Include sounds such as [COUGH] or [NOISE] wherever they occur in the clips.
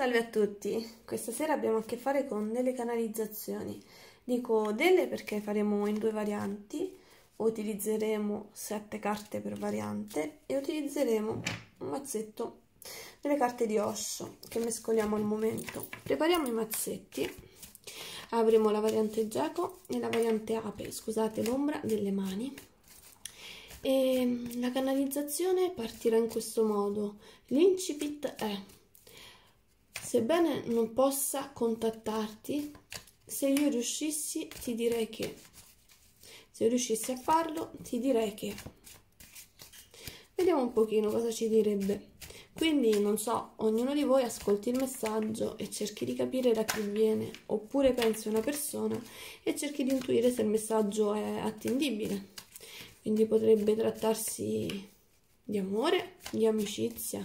Salve a tutti, questa sera abbiamo a che fare con delle canalizzazioni. Dico delle perché faremo in due varianti, utilizzeremo sette carte per variante e utilizzeremo un mazzetto delle carte di osso che mescoliamo al momento. Prepariamo i mazzetti, avremo la variante geco e la variante ape, scusate l'ombra delle mani. E la canalizzazione partirà in questo modo. L'incipit è Sebbene non possa contattarti, se io riuscissi ti direi che, se riuscissi a farlo, ti direi che. Vediamo un pochino cosa ci direbbe. Quindi, non so, ognuno di voi ascolti il messaggio e cerchi di capire da chi viene, oppure pensi a una persona e cerchi di intuire se il messaggio è attendibile. Quindi potrebbe trattarsi di amore, di amicizia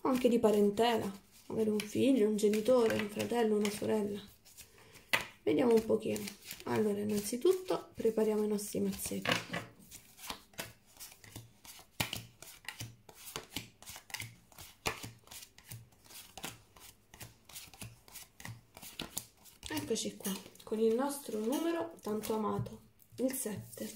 o anche di parentela avere un figlio, un genitore, un fratello, una sorella. Vediamo un pochino. Allora, innanzitutto prepariamo i nostri mazzetti. Eccoci qua, con il nostro numero tanto amato, il 7.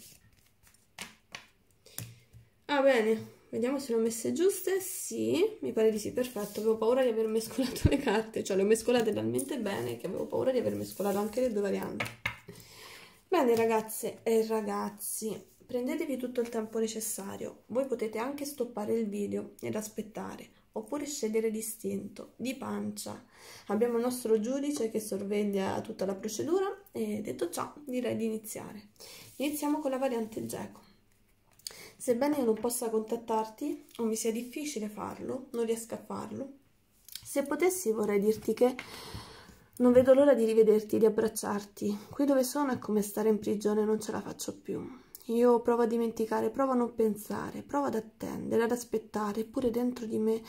Ah bene, Vediamo se le ho messe giuste. Sì, mi pare di sì, perfetto. Avevo paura di aver mescolato le carte, cioè le ho mescolate talmente bene che avevo paura di aver mescolato anche le due varianti. Bene ragazze e ragazzi, prendetevi tutto il tempo necessario. Voi potete anche stoppare il video ed aspettare, oppure scegliere distinto, di pancia. Abbiamo il nostro giudice che sorveglia tutta la procedura e detto ciò direi di iniziare. Iniziamo con la variante Geco. Sebbene io non possa contattarti, o mi sia difficile farlo, non riesco a farlo, se potessi vorrei dirti che non vedo l'ora di rivederti, di abbracciarti. Qui dove sono è come stare in prigione, non ce la faccio più. Io provo a dimenticare, provo a non pensare, provo ad attendere, ad aspettare, eppure dentro di me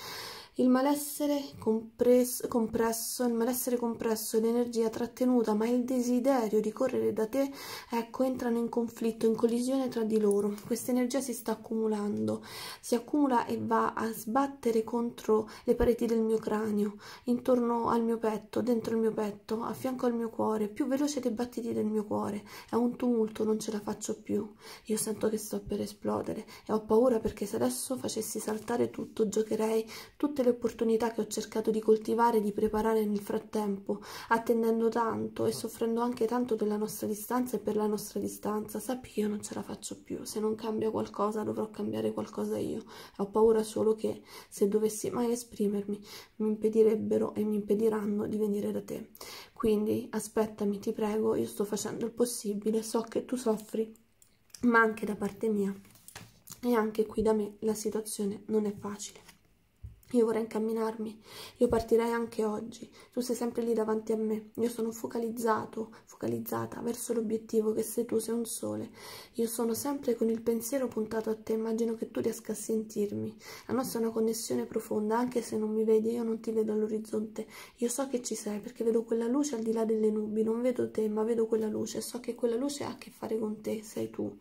il malessere compresso, compresso, il malessere compresso, l'energia trattenuta, ma il desiderio di correre da te, ecco, entrano in conflitto, in collisione tra di loro. Questa energia si sta accumulando, si accumula e va a sbattere contro le pareti del mio cranio, intorno al mio petto, dentro il mio petto, a fianco al mio cuore, più veloce dei battiti del mio cuore. È un tumulto, non ce la faccio più. Io sento che sto per esplodere e ho paura perché se adesso facessi saltare tutto, giocherei tutte le opportunità che ho cercato di coltivare e di preparare nel frattempo, attendendo tanto e soffrendo anche tanto della nostra distanza e per la nostra distanza, sappi che io non ce la faccio più, se non cambia qualcosa dovrò cambiare qualcosa io, ho paura solo che se dovessi mai esprimermi mi impedirebbero e mi impediranno di venire da te. Quindi aspettami, ti prego, io sto facendo il possibile, so che tu soffri, ma anche da parte mia e anche qui da me la situazione non è facile. Io vorrei incamminarmi, io partirei anche oggi, tu sei sempre lì davanti a me, io sono focalizzato, focalizzata verso l'obiettivo che sei tu, sei un sole, io sono sempre con il pensiero puntato a te, immagino che tu riesca a sentirmi, la nostra è una connessione profonda, anche se non mi vedi, io non ti vedo all'orizzonte, io so che ci sei perché vedo quella luce al di là delle nubi, non vedo te ma vedo quella luce, so che quella luce ha a che fare con te, sei tu,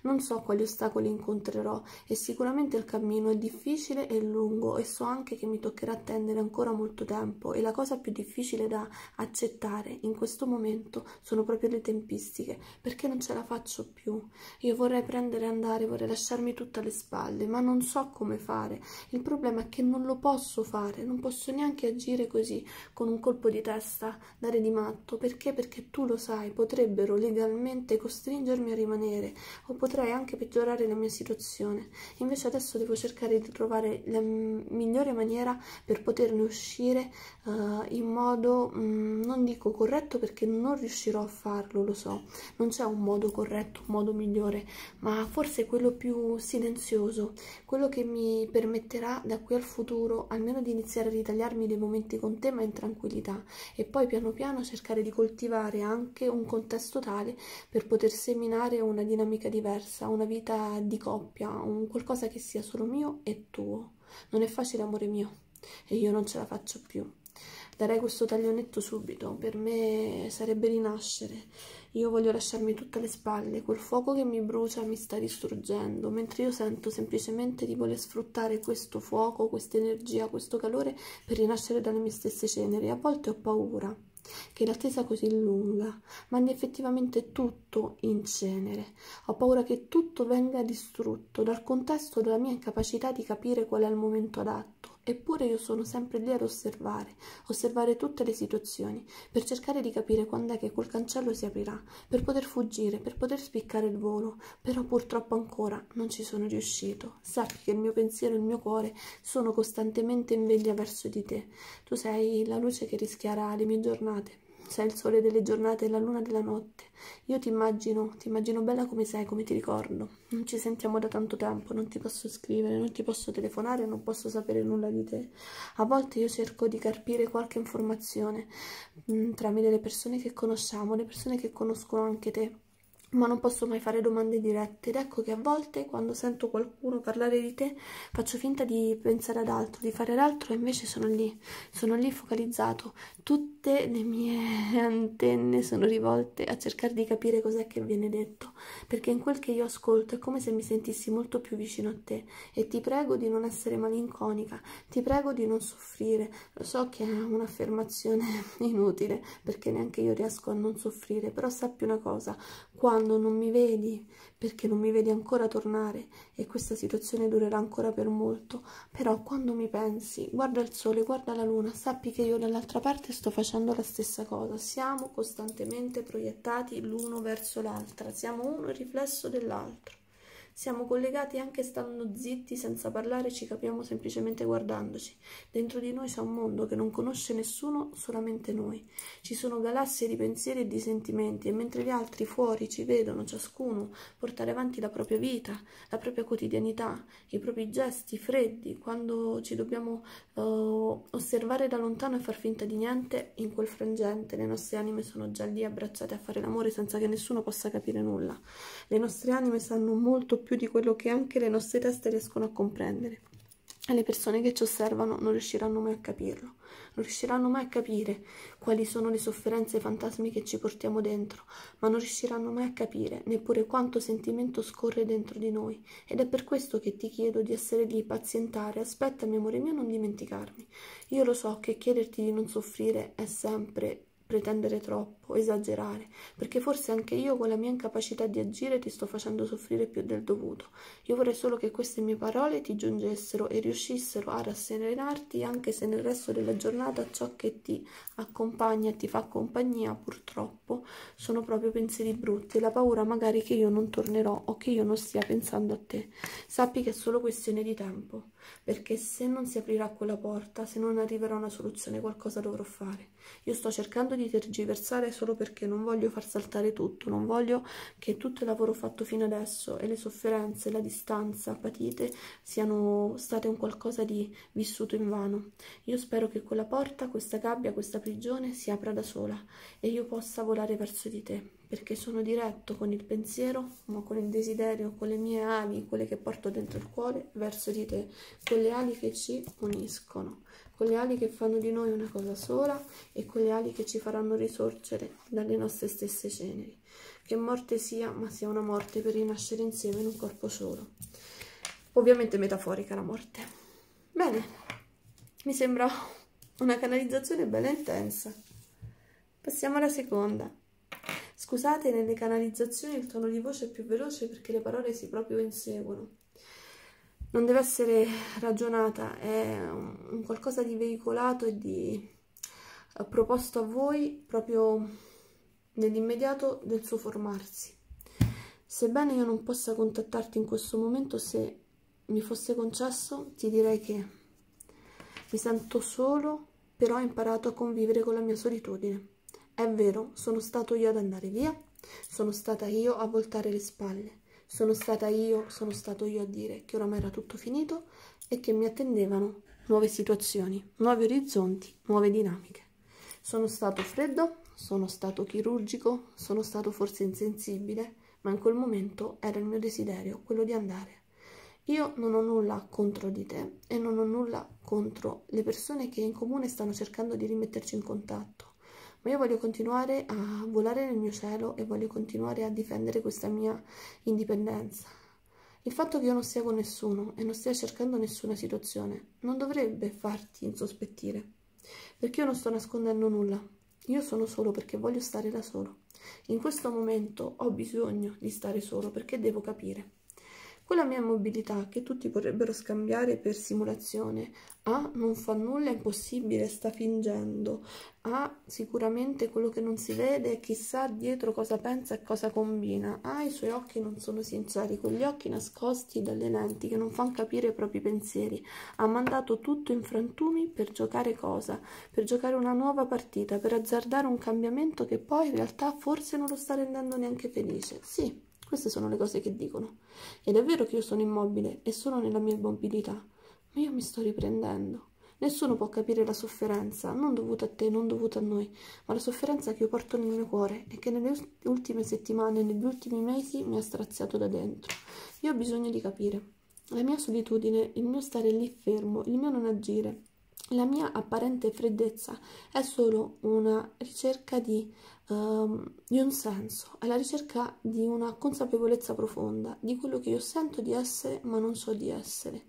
non so quali ostacoli incontrerò e sicuramente il cammino è difficile e lungo e so anche anche che mi toccherà attendere ancora molto tempo e la cosa più difficile da accettare in questo momento sono proprio le tempistiche, perché non ce la faccio più. Io vorrei prendere e andare, vorrei lasciarmi tutte alle spalle, ma non so come fare. Il problema è che non lo posso fare, non posso neanche agire così con un colpo di testa, dare di matto, perché? Perché tu lo sai, potrebbero legalmente costringermi a rimanere o potrei anche peggiorare la mia situazione. Invece adesso devo cercare di trovare la migliore migliore maniera per poterne uscire uh, in modo mh, mm, non dico corretto perché non riuscirò a farlo lo so non c'è un modo corretto un modo migliore ma forse quello più silenzioso quello che mi permetterà da qui al futuro almeno di iniziare a ritagliarmi dei momenti con te ma in tranquillità e poi piano piano cercare di coltivare anche un contesto tale per poter seminare una dinamica diversa una vita di coppia un qualcosa che sia solo mio e tuo non è facile, amore mio, e io non ce la faccio più. Darei questo taglionetto subito, per me sarebbe rinascere. Io voglio lasciarmi tutte le spalle, quel fuoco che mi brucia mi sta distruggendo, mentre io sento semplicemente di voler sfruttare questo fuoco, questa energia, questo calore per rinascere dalle mie stesse ceneri. A volte ho paura che l'attesa così lunga, mandi effettivamente tutto in cenere. Ho paura che tutto venga distrutto dal contesto della mia incapacità di capire qual è il momento adatto Eppure io sono sempre lì ad osservare, osservare tutte le situazioni, per cercare di capire quando è che quel cancello si aprirà, per poter fuggire, per poter spiccare il volo, però purtroppo ancora non ci sono riuscito. Sappi che il mio pensiero e il mio cuore sono costantemente in veglia verso di te. Tu sei la luce che rischiara le mie giornate sei il sole delle giornate e la luna della notte. Io ti immagino, ti immagino bella come sei, come ti ricordo. Non ci sentiamo da tanto tempo, non ti posso scrivere, non ti posso telefonare, non posso sapere nulla di te. A volte io cerco di carpire qualche informazione mh, mm, tramite le persone che conosciamo, le persone che conoscono anche te ma non posso mai fare domande dirette ed ecco che a volte quando sento qualcuno parlare di te faccio finta di pensare ad altro, di fare l'altro e invece sono lì, sono lì focalizzato, tutte le mie [LAUGHS] antenne sono rivolte a cercare di capire cos'è che viene detto, perché in quel che io ascolto è come se mi sentissi molto più vicino a te e ti prego di non essere malinconica, ti prego di non soffrire, lo so che è un'affermazione [LAUGHS] inutile perché neanche io riesco a non soffrire, però sappi una cosa, quando non mi vedi, perché non mi vedi ancora tornare e questa situazione durerà ancora per molto, però quando mi pensi, guarda il sole, guarda la luna, sappi che io dall'altra parte sto facendo la stessa cosa, siamo costantemente proiettati l'uno verso l'altra, siamo uno il riflesso dell'altro. Siamo collegati anche stando zitti, senza parlare, ci capiamo semplicemente guardandoci. Dentro di noi c'è un mondo che non conosce nessuno, solamente noi. Ci sono galassie di pensieri e di sentimenti, e mentre gli altri fuori ci vedono, ciascuno, portare avanti la propria vita, la propria quotidianità, i propri gesti freddi, quando ci dobbiamo eh, osservare da lontano e far finta di niente, in quel frangente le nostre anime sono già lì abbracciate a fare l'amore senza che nessuno possa capire nulla. Le nostre anime sanno molto più più di quello che anche le nostre teste riescono a comprendere e le persone che ci osservano non riusciranno mai a capirlo, non riusciranno mai a capire quali sono le sofferenze e fantasmi che ci portiamo dentro, ma non riusciranno mai a capire neppure quanto sentimento scorre dentro di noi ed è per questo che ti chiedo di essere lì, pazientare, aspettami amore mio, non dimenticarmi. Io lo so che chiederti di non soffrire è sempre pretendere troppo, esagerare, perché forse anche io con la mia incapacità di agire ti sto facendo soffrire più del dovuto. Io vorrei solo che queste mie parole ti giungessero e riuscissero a rasserenarti anche se nel resto della giornata ciò che ti accompagna e ti fa compagnia purtroppo sono proprio pensieri brutti, la paura magari che io non tornerò o che io non stia pensando a te. Sappi che è solo questione di tempo perché se non si aprirà quella porta, se non arriverà una soluzione, qualcosa dovrò fare. Io sto cercando di tergiversare solo perché non voglio far saltare tutto, non voglio che tutto il lavoro fatto fino adesso e le sofferenze, la distanza patite siano state un qualcosa di vissuto in vano. Io spero che quella porta, questa gabbia, questa prigione si apra da sola e io possa volare verso di te perché sono diretto con il pensiero, ma con il desiderio, con le mie ali, quelle che porto dentro il cuore, verso di te, con le ali che ci uniscono, con le ali che fanno di noi una cosa sola e con le ali che ci faranno risorgere dalle nostre stesse ceneri. Che morte sia, ma sia una morte per rinascere insieme in un corpo solo. Ovviamente metaforica la morte. Bene, mi sembra una canalizzazione bella intensa. Passiamo alla seconda. Scusate, nelle canalizzazioni il tono di voce è più veloce perché le parole si proprio inseguono. Non deve essere ragionata, è un qualcosa di veicolato e di eh, proposto a voi proprio nell'immediato del suo formarsi. Sebbene io non possa contattarti in questo momento, se mi fosse concesso, ti direi che mi sento solo, però ho imparato a convivere con la mia solitudine. È vero, sono stato io ad andare via, sono stata io a voltare le spalle, sono stata io, sono stato io a dire che oramai era tutto finito e che mi attendevano nuove situazioni, nuovi orizzonti, nuove dinamiche. Sono stato freddo, sono stato chirurgico, sono stato forse insensibile, ma in quel momento era il mio desiderio, quello di andare. Io non ho nulla contro di te e non ho nulla contro le persone che in comune stanno cercando di rimetterci in contatto ma io voglio continuare a volare nel mio cielo e voglio continuare a difendere questa mia indipendenza. Il fatto che io non sia con nessuno e non stia cercando nessuna situazione non dovrebbe farti insospettire, perché io non sto nascondendo nulla. Io sono solo perché voglio stare da solo. In questo momento ho bisogno di stare solo perché devo capire quella mia mobilità che tutti vorrebbero scambiare per simulazione. Ah, non fa nulla, è impossibile, sta fingendo. Ah, sicuramente quello che non si vede, chissà dietro cosa pensa e cosa combina. Ah, i suoi occhi non sono sinceri, con gli occhi nascosti dalle lenti che non fanno capire i propri pensieri. Ha mandato tutto in frantumi per giocare cosa? Per giocare una nuova partita, per azzardare un cambiamento che poi in realtà forse non lo sta rendendo neanche felice. Sì, queste sono le cose che dicono. Ed è vero che io sono immobile e sono nella mia immobilità, ma io mi sto riprendendo. Nessuno può capire la sofferenza, non dovuta a te, non dovuta a noi, ma la sofferenza che io porto nel mio cuore e che nelle ultime settimane, negli ultimi mesi mi ha straziato da dentro. Io ho bisogno di capire. La mia solitudine, il mio stare lì fermo, il mio non agire, la mia apparente freddezza è solo una ricerca di, um, di un senso, è la ricerca di una consapevolezza profonda di quello che io sento di essere ma non so di essere.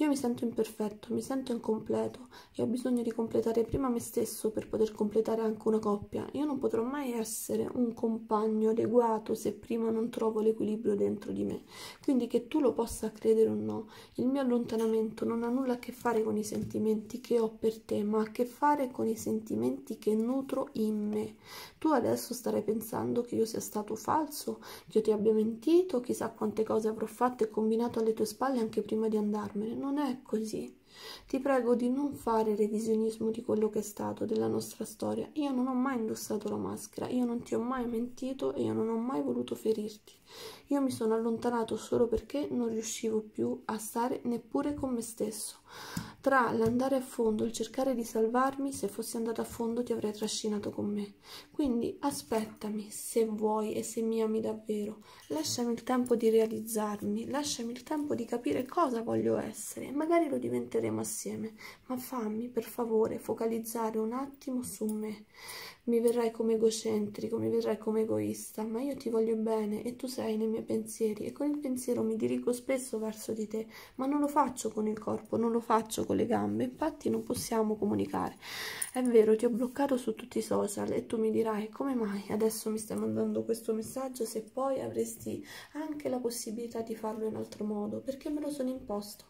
Io mi sento imperfetto, mi sento incompleto e ho bisogno di completare prima me stesso per poter completare anche una coppia. Io non potrò mai essere un compagno adeguato se prima non trovo l'equilibrio dentro di me. Quindi che tu lo possa credere o no, il mio allontanamento non ha nulla a che fare con i sentimenti che ho per te, ma ha a che fare con i sentimenti che nutro in me. Tu adesso starai pensando che io sia stato falso, che io ti abbia mentito, chissà quante cose avrò fatto e combinato alle tue spalle anche prima di andarmene. Non non è così. Ti prego di non fare revisionismo di quello che è stato, della nostra storia. Io non ho mai indossato la maschera, io non ti ho mai mentito e io non ho mai voluto ferirti. Io mi sono allontanato solo perché non riuscivo più a stare neppure con me stesso. Tra l'andare a fondo e il cercare di salvarmi, se fossi andato a fondo ti avrei trascinato con me. Quindi aspettami, se vuoi e se mi ami davvero. Lasciami il tempo di realizzarmi, lasciami il tempo di capire cosa voglio essere. Magari lo diventeremo assieme, ma fammi, per favore, focalizzare un attimo su me mi verrai come egocentrico, mi verrai come egoista, ma io ti voglio bene e tu sei nei miei pensieri e con il pensiero mi dirigo spesso verso di te, ma non lo faccio con il corpo, non lo faccio con le gambe, infatti non possiamo comunicare. È vero, ti ho bloccato su tutti i social e tu mi dirai come mai adesso mi stai mandando questo messaggio se poi avresti anche la possibilità di farlo in altro modo, perché me lo sono imposto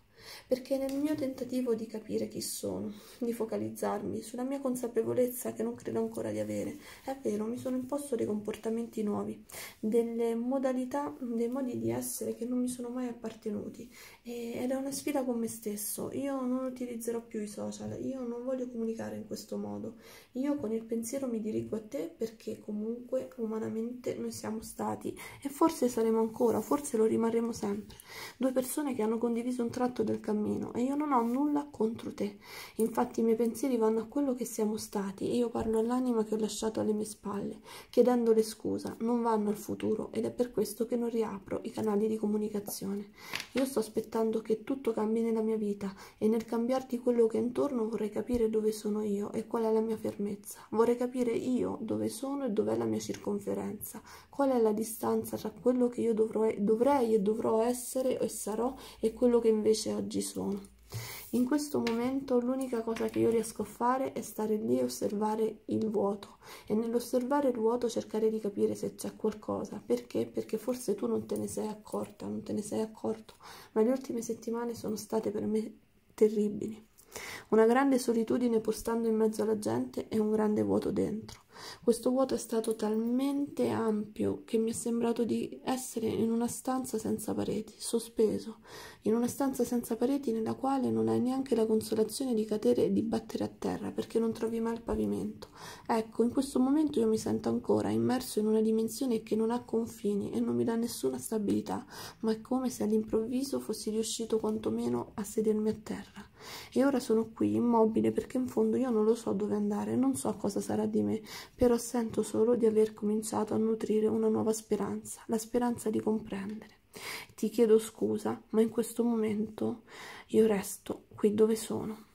perché nel mio tentativo di capire chi sono, di focalizzarmi sulla mia consapevolezza che non credo ancora di avere, è vero, mi sono imposto dei comportamenti nuovi, delle modalità, dei modi di essere che non mi sono mai appartenuti e, ed è una sfida con me stesso. Io non utilizzerò più i social, io non voglio comunicare in questo modo. Io con il pensiero mi dirigo a te perché comunque umanamente noi siamo stati e forse saremo ancora, forse lo rimarremo sempre. Due persone che hanno condiviso un tratto del cammino e io non ho nulla contro te. Infatti i miei pensieri vanno a quello che siamo stati e io parlo all'anima che ho lasciato alle mie spalle, chiedendole scusa, non vanno al futuro ed è per questo che non riapro i canali di comunicazione. Io sto aspettando che tutto cambi nella mia vita e nel cambiarti quello che è intorno vorrei capire dove sono io e qual è la mia fermezza. Vorrei capire io dove sono e dov'è la mia circonferenza, qual è la distanza tra quello che io dovrei, dovrei e dovrò essere e sarò e quello che invece ho oggi sono. In questo momento l'unica cosa che io riesco a fare è stare lì e osservare il vuoto e nell'osservare il vuoto cercare di capire se c'è qualcosa. Perché? Perché forse tu non te ne sei accorta, non te ne sei accorto, ma le ultime settimane sono state per me terribili. Una grande solitudine postando in mezzo alla gente e un grande vuoto dentro. Questo vuoto è stato talmente ampio che mi è sembrato di essere in una stanza senza pareti, sospeso, in una stanza senza pareti nella quale non hai neanche la consolazione di cadere e di battere a terra perché non trovi mai il pavimento. Ecco, in questo momento io mi sento ancora immerso in una dimensione che non ha confini e non mi dà nessuna stabilità, ma è come se all'improvviso fossi riuscito quantomeno a sedermi a terra e ora sono qui immobile perché in fondo io non lo so dove andare, non so cosa sarà di me, però sento solo di aver cominciato a nutrire una nuova speranza, la speranza di comprendere. Ti chiedo scusa, ma in questo momento io resto qui dove sono.